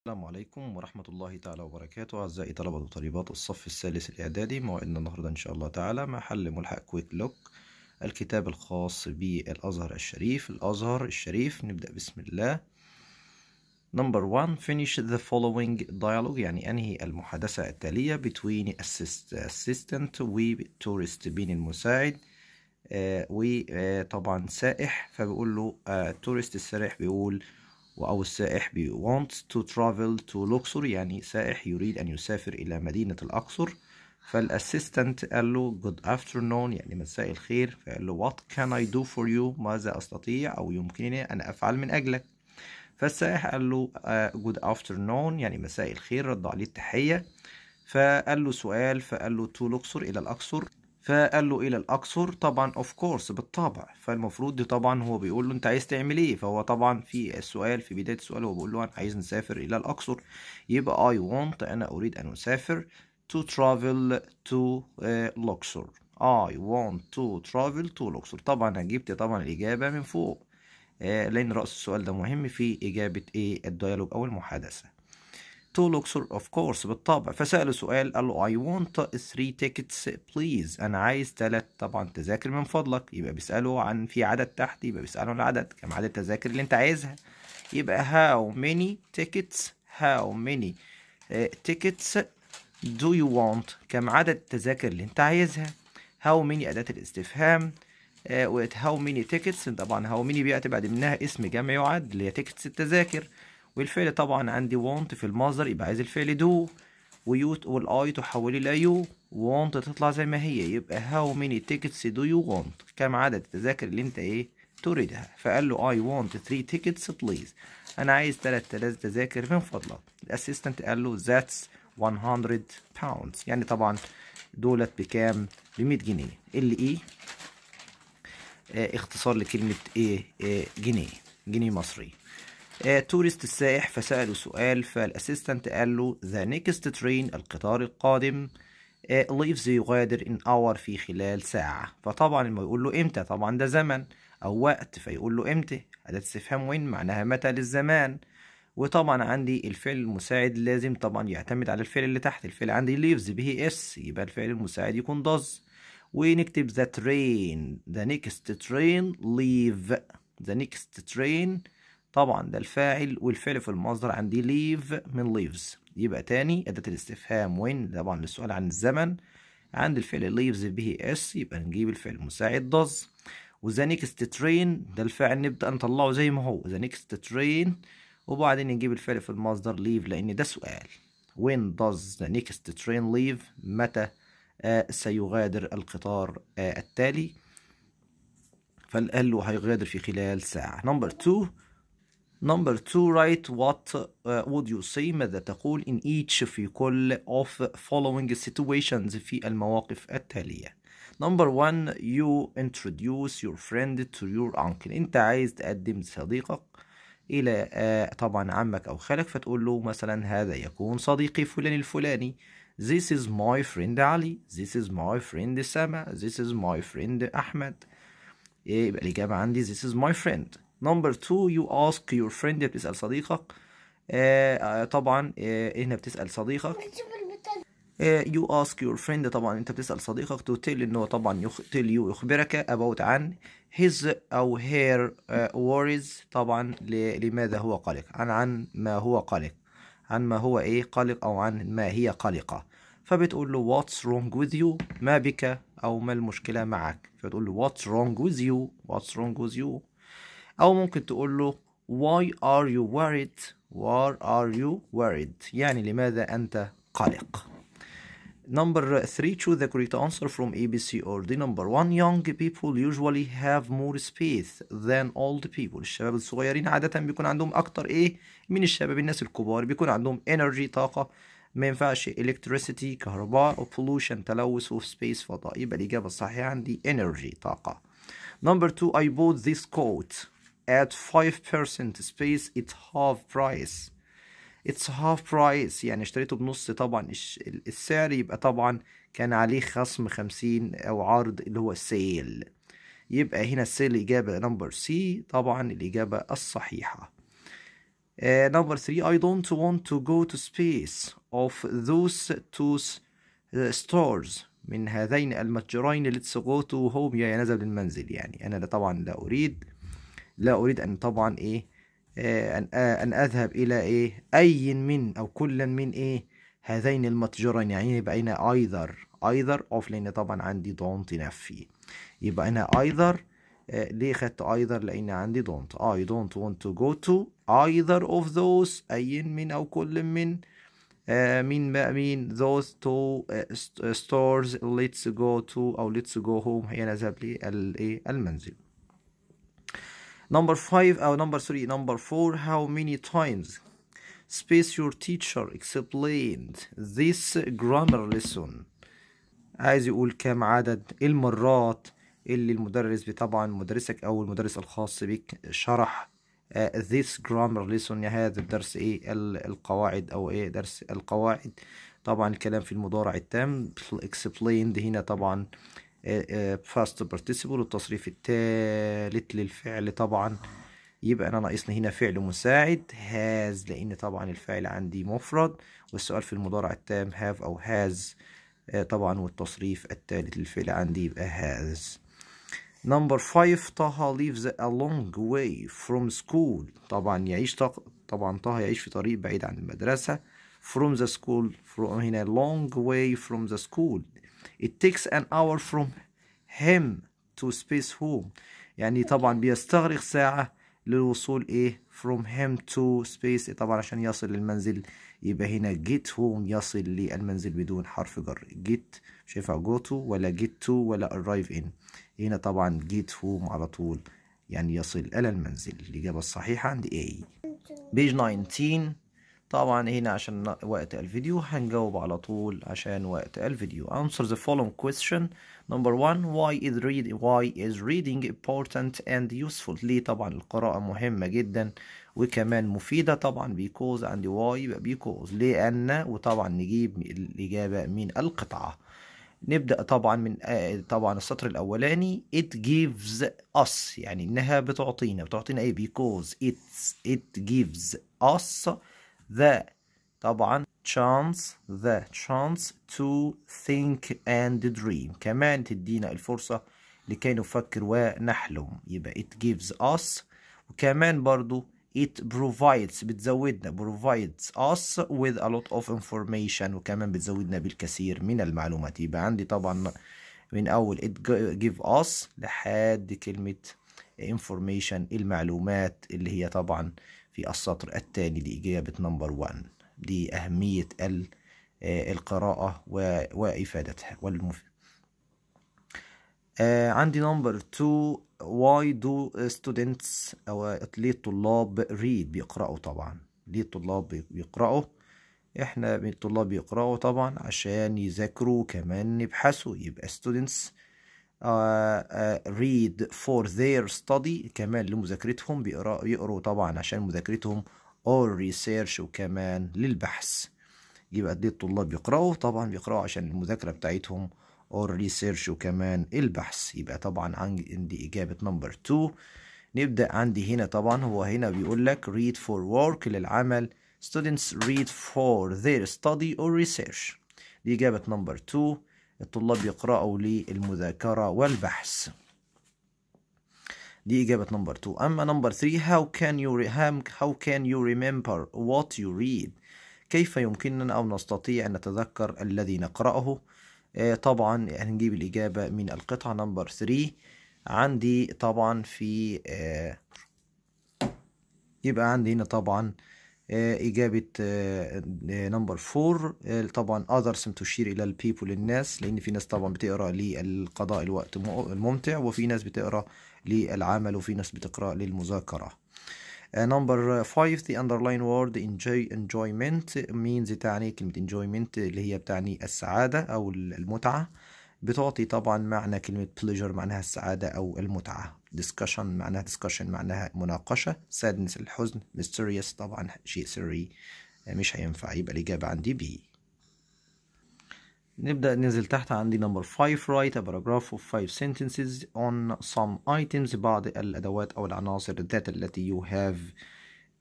السلام عليكم ورحمة الله تعالى وبركاته أعزائي طلبة وطالبات الصف الثالث الإعدادي موعدنا النهاردة إن شاء الله تعالى مع حل ملحق كويك لوك الكتاب الخاص بالأزهر الشريف الأزهر الشريف نبدأ بسم الله Number one finish the following dialogue يعني أنهي المحادثة التالية between assist, assistant آه، و tourist آه، بين المساعد وطبعا سائح فبيقول له آه، tourist السائح بيقول أو السائح بي want to travel to لوكسور يعني سائح يريد أن يسافر إلى مدينة الأقصر فالأسيستنت قال له good afternoon يعني مساء الخير فقال له what can I do for you ماذا أستطيع أو يمكنني أن أفعل من أجلك فالسائح قال له جود آه، afternoon افترنون يعني مساء الخير رد عليه التحية فقال له سؤال فقال له تو لوكسور إلى الأقصر فقال له الى الاقصر طبعا اوف كورس بالطبع فالمفروض دي طبعا هو بيقول له انت عايز تعمل ايه فهو طبعا في السؤال في بدايه السؤال هو بيقول له انا عايز نسافر الى الاقصر يبقى اي وونت انا اريد ان اسافر تو ترافل تو لوكسور اي وونت تو ترافل تو لوكسور طبعا انا جبت طبعا الاجابه من فوق آه، لان رأس السؤال ده مهم في اجابه ايه الديالوج او المحادثه تو لوكسور اوف كورس بالطبع فسأله سؤال قال له I want 3 tickets please أنا عايز ثلاث طبعا تذاكر من فضلك يبقى بيسأله عن في عدد تحت يبقى بيسأله العدد كم عدد التذاكر اللي أنت عايزها يبقى how many tickets how many آه، tickets do you want كم عدد التذاكر اللي أنت عايزها how many أداة الاستفهام آه، وات how many tickets طبعا how many بعد منها اسم جمع يعد اللي هي تيكتس التذاكر والفعل طبعا عندي want في المصدر يبقى عايز الفعل do ويو والاي تحولي الى يو want تطلع زي ما هي يبقى how many tickets do you want كم عدد التذاكر اللي انت ايه تريدها فقال له I want 3 tickets please انا عايز 3000 تذاكر من فضلك الاسيستنت قال له that's 100 pounds يعني طبعا دولت بكام ب 100 جنيه ال اي آه، اختصار لكلمه ايه, آه، جنيه جنيه مصري آه، تورست السائح فسأله سؤال فالأسيستنت قال له the next train القطار القادم آه، leaves يغادر in hour في خلال ساعة فطبعا لما يقول له امتى طبعا ده زمن أو وقت فيقول له امتى أداة استفهام وين معناها متى للزمان وطبعا عندي الفعل المساعد لازم طبعا يعتمد على الفعل اللي تحت الفعل عندي leaves به اس يبقى الفعل المساعد يكون does ونكتب the train the next train leave the next train طبعا ده الفاعل والفعل في المصدر عندي ليف من ليفز يبقى تاني أداة الاستفهام وين طبعا للسؤال عن الزمن عند الفعل ليفز به اس يبقى نجيب الفعل المساعد داز وذا نيكست ترين ده الفاعل نبدأ نطلعه زي ما هو ذا نيكست ترين وبعدين نجيب الفعل في المصدر ليف لأن ده سؤال وين does ذا نيكست ترين ليف متى آه سيغادر القطار آه التالي فالقال له هيغادر في خلال ساعة نمبر 2 Number two, write what uh, would you say ماذا تقول in each في كل of following situations في المواقف التالية Number one, you introduce your friend to your uncle أنت عايز تقدم صديقك إلى uh, طبعا عمك أو خالك فتقول له مثلا هذا يكون صديقي فلان الفلاني This is my friend علي This is my friend سما This is my friend أحمد يبقى الإجابة عندي This is my friend نمبر 2 يو اسك يور فريند بتسال صديقك آه, آه، طبعا آه هنا بتسال صديقك يو اسك يور فريند طبعا انت بتسال صديقك تو تيل ان هو طبعا تيل يو يخبرك اباوت عن هيز او هير آه، وريز طبعا لماذا هو قلق عن عن ما هو قلق عن ما هو ايه قلق او عن ما هي قلقه فبتقول له واتس رونج وذ يو ما بك او ما المشكله معك فتقول له واتس رونج وذ يو واتس رونج وذ يو أو ممكن تقول له Why are you worried? Why are you worried? يعني لماذا أنت قلق؟ Number three, choose the correct answer from ABC or D. Number one, young people usually have more space than old people. الشباب الصغيرين عادة بيكون عندهم أكتر إيه من الشباب الناس الكبار بيكون عندهم energy طاقة ما ينفعش electricity كهرباء pollution تلوث of space فضاء يبقى الإجابة الصحيحة عندي energy طاقة. Number two, I bought this coat. at 5% space it's half price it's half price يعني اشتريته بنص طبعا السعر يبقى طبعا كان عليه خصم 50 او عرض اللي هو السيل يبقى هنا السيل اجابه نمبر سي طبعا الاجابه الصحيحه نمبر آه، 3 I don't want to go to space of those two آه، stores من هذين المتجرين let's go to home يا نزل للمنزل يعني أنا طبعا لا أريد لا أريد أن طبعا إيه آه، أن آه، أن أذهب إلى إيه أي من أو كلا من إيه هذين المتجرين يعني يبقى هنا أيذر أيذر أوف لأن طبعا عندي دونت نفي يبقى هنا أيذر آه، ليه خدت أيذر لأن عندي دونت اي دونت want تو جو تو ايذر اوف ذوز أي من أو كل من آه مين بقى مين those two stores let's go to أو let's go home هي نذهب إيه، المنزل number 5 او uh, number 3 number 4 how many times space your teacher explained this grammar lesson عايز يقول كام عدد المرات اللي المدرس طبعا مدرسك او المدرس الخاص بك شرح uh, this grammar lesson هذا الدرس ايه القواعد او ايه درس القواعد طبعا الكلام في المضارع التام explained هنا طبعا باست آه، بارتيسيبل آه، والتصريف الثالث للفعل طبعا يبقى انا ناقصني هنا فعل مساعد هاز لان طبعا الفعل عندي مفرد والسؤال في المضارع التام هاف او هاز آه، طبعا والتصريف الثالث للفعل عندي يبقى هاز نمبر 5 طه leaves a long way from school طبعا يعيش طق... طبعا طه يعيش في طريق بعيد عن المدرسة from the school from هنا long way from the school It takes an hour from him to space home يعني طبعا بيستغرق ساعة للوصول ايه from him to space إيه طبعا عشان يصل للمنزل يبقى هنا get home يصل للمنزل بدون حرف جر get مش هينفع go to ولا get to ولا arrive in هنا طبعا get home على طول يعني يصل إلى المنزل الإجابة الصحيحة عند A page 19 طبعا هنا عشان وقت الفيديو هنجاوب على طول عشان وقت الفيديو answer the following question number one why is read why is reading important and useful ليه طبعا القراءة مهمة جدا وكمان مفيدة طبعا because and why يبقى because لأن وطبعا نجيب الإجابة من القطعة نبدأ طبعا من طبعا السطر الأولاني it gives us يعني إنها بتعطينا بتعطينا إيه because it's, it gives us the طبعا chance the chance to think and dream كمان تدينا الفرصة لكي نفكر ونحلم يبقى it gives us وكمان برضو it provides بتزودنا provides us with a lot of information وكمان بتزودنا بالكثير من المعلومات يبقى عندي طبعا من أول it give us لحد كلمة information المعلومات اللي هي طبعا في السطر التالي لإجابة نمبر 1 دي أهمية القراءة وإفادتها والمف... آه، عندي نمبر 2 why do students أو ليه الطلاب read بيقرأوا طبعا ليه الطلاب بيقرأوا احنا الطلاب بيقرأوا طبعا عشان يذاكروا كمان يبحثوا يبقى students آه، آه، read for their study كمان لمذاكرتهم بيقروا طبعا عشان مذاكرتهم or research وكمان للبحث يبقى قد الطلاب بيقرأوا طبعا بيقرأوا عشان المذاكرة بتاعتهم or research وكمان البحث يبقى طبعا عندي إجابة نمبر 2 نبدأ عندي هنا طبعا هو هنا بيقول لك read for work للعمل students read for their study or research دي إجابة نمبر 2 الطلاب يقرأوا للمذاكرة والبحث دي إجابة نمبر 2 أما نمبر 3 how can you how can you remember what you read كيف يمكننا أو نستطيع أن نتذكر الذي نقرأه آه طبعا هنجيب الإجابة من القطعة نمبر 3 عندي طبعا في آه يبقى عندي هنا طبعا آه، إجابة نمبر آه، فور آه، طبعا others تشير إلى البيبول الناس لأن في ناس طبعا بتقرأ للقضاء الوقت الممتع وفي ناس بتقرأ للعمل وفي ناس بتقرأ للمذاكرة نمبر 5 the underlying word enjoy enjoyment means تعني كلمة enjoyment اللي هي بتعني السعادة أو المتعة بتعطي طبعا معنى كلمة pleasure معناها السعادة أو المتعة discussion معناها discussion معناها مناقشة sadness الحزن mysterious طبعا شيء سري مش هينفع يبقى الإجابة عندي بي نبدأ ننزل تحت عندي number 5 write a paragraph of 5 sentences on some items بعض الأدوات أو العناصر ذات التي you have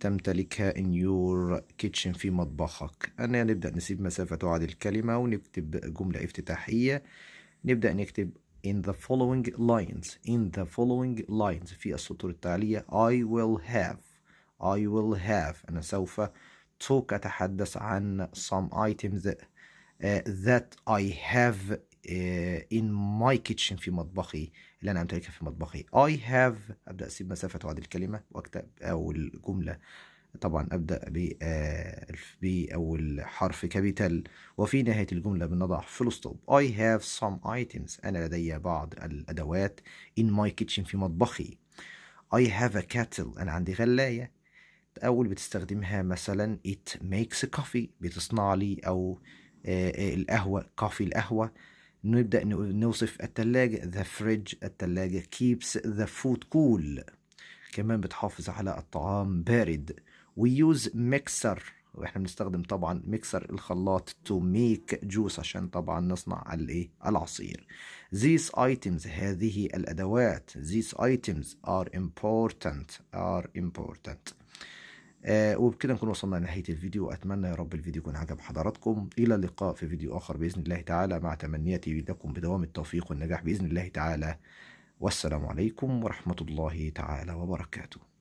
تمتلكها in your kitchen في مطبخك أنا نبدأ نسيب مسافة تعادل الكلمة ونكتب جملة افتتاحية نبدا نكتب in the following lines in the following lines في السطور التاليه i will have i will have انا سوف توك اتحدث عن some items uh, that i have uh, in my kitchen في مطبخي اللي انا امتلكها في مطبخي i have ابدا اسيب مسافه بعد الكلمه واكتب او الجمله طبعا أبدأ بأول آه، حرف كابيتال وفي نهاية الجملة بنضع فول ستوب I have some items أنا لدي بعض الأدوات in my kitchen في مطبخي I have a kettle أنا عندي غلاية أول بتستخدمها مثلا it makes coffee بتصنع لي أو آه، آه، القهوة coffee القهوة نبدأ نوصف التلاجة the fridge التلاجة keeps the food cool كمان بتحافظ على الطعام بارد ويوز ميكسر واحنا بنستخدم طبعا ميكسر الخلاط تو ميك جوس عشان طبعا نصنع الايه العصير these items هذه الادوات these items are important are important آه، وبكده نكون وصلنا لنهايه الفيديو اتمنى يا رب الفيديو يكون عجب حضراتكم الى اللقاء في فيديو اخر باذن الله تعالى مع تمنياتي لكم بدوام التوفيق والنجاح باذن الله تعالى والسلام عليكم ورحمه الله تعالى وبركاته